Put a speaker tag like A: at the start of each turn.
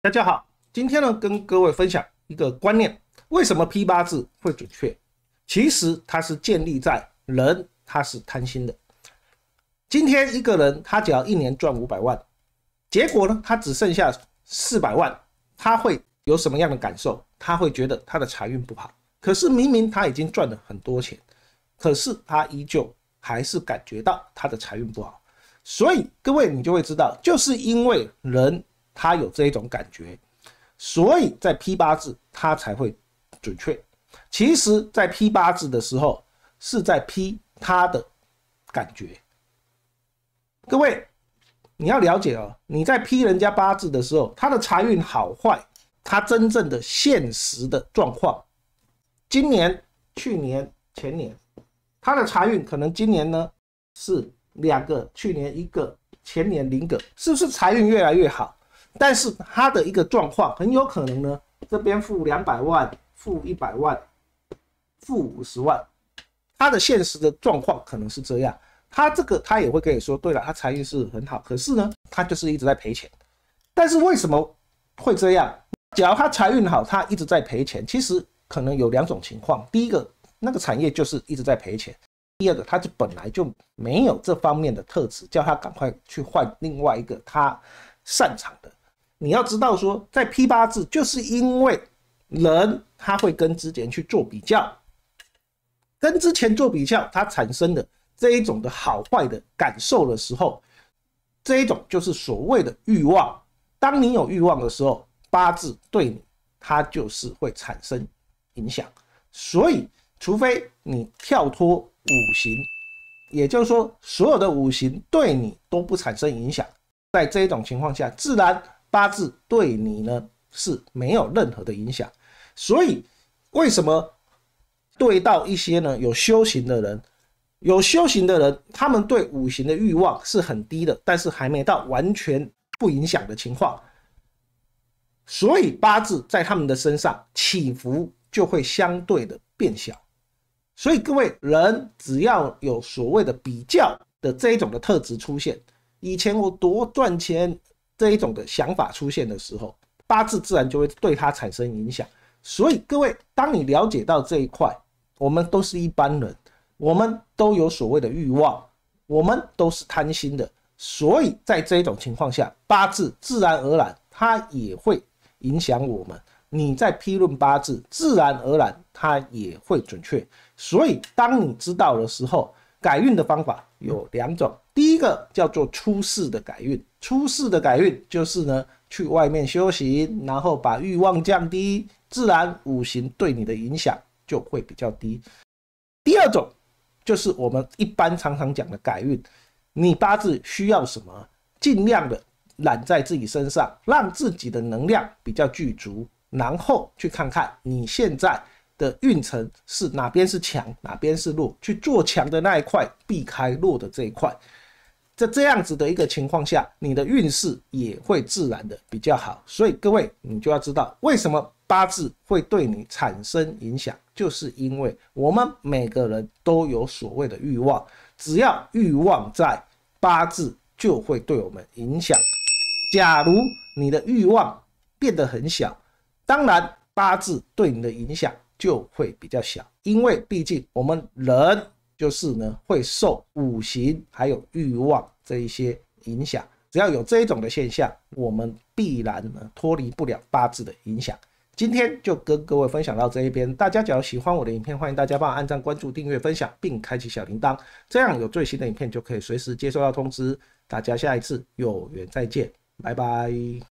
A: 大家好，今天呢跟各位分享一个观念，为什么批八字会准确？其实它是建立在人他是贪心的。今天一个人他只要一年赚五百万，结果呢他只剩下四百万，他会有什么样的感受？他会觉得他的财运不好。可是明明他已经赚了很多钱，可是他依旧还是感觉到他的财运不好。所以各位你就会知道，就是因为人。他有这一种感觉，所以在批八字他才会准确。其实，在批八字的时候，是在批他的感觉。各位，你要了解哦，你在批人家八字的时候，他的财运好坏，他真正的现实的状况。今年、去年、前年，他的财运可能今年呢是两个，去年一个，前年零个，是不是财运越来越好？但是他的一个状况很有可能呢，这边负两百万，负一百万，负五十万，他的现实的状况可能是这样。他这个他也会跟你说，对了，他财运是很好，可是呢，他就是一直在赔钱。但是为什么会这样？只要他财运好，他一直在赔钱，其实可能有两种情况：第一个，那个产业就是一直在赔钱；第二个，他就本来就没有这方面的特质，叫他赶快去换另外一个他擅长的。你要知道，说在批八字，就是因为人他会跟之前去做比较，跟之前做比较，他产生的这一种的好坏的感受的时候，这一种就是所谓的欲望。当你有欲望的时候，八字对你它就是会产生影响。所以，除非你跳脱五行，也就是说，所有的五行对你都不产生影响，在这一种情况下，自然。八字对你呢是没有任何的影响，所以为什么对到一些呢有修行的人，有修行的人，他们对五行的欲望是很低的，但是还没到完全不影响的情况，所以八字在他们的身上起伏就会相对的变小。所以各位人只要有所谓的比较的这一种的特质出现，以前我多赚钱。这一种的想法出现的时候，八字自然就会对它产生影响。所以各位，当你了解到这一块，我们都是一般人，我们都有所谓的欲望，我们都是贪心的，所以在这一种情况下，八字自然而然它也会影响我们。你在批论八字，自然而然它也会准确。所以当你知道的时候，改运的方法有两种。第一个叫做出世的改运，出世的改运就是呢，去外面修行，然后把欲望降低，自然五行对你的影响就会比较低。第二种就是我们一般常常讲的改运，你八字需要什么，尽量的揽在自己身上，让自己的能量比较具足，然后去看看你现在的运程是哪边是强，哪边是弱，去做强的那一块，避开弱的这一块。在这样子的一个情况下，你的运势也会自然的比较好。所以各位，你就要知道为什么八字会对你产生影响，就是因为我们每个人都有所谓的欲望，只要欲望在，八字就会对我们影响。假如你的欲望变得很小，当然八字对你的影响就会比较小，因为毕竟我们人。就是呢，会受五行还有欲望这一些影响。只要有这一种的现象，我们必然呢脱离不了八字的影响。今天就跟各位分享到这一边。大家只要喜欢我的影片，欢迎大家帮我按赞、关注、订阅、分享，并开启小铃铛，这样有最新的影片就可以随时接收到通知。大家下一次有缘再见，拜拜。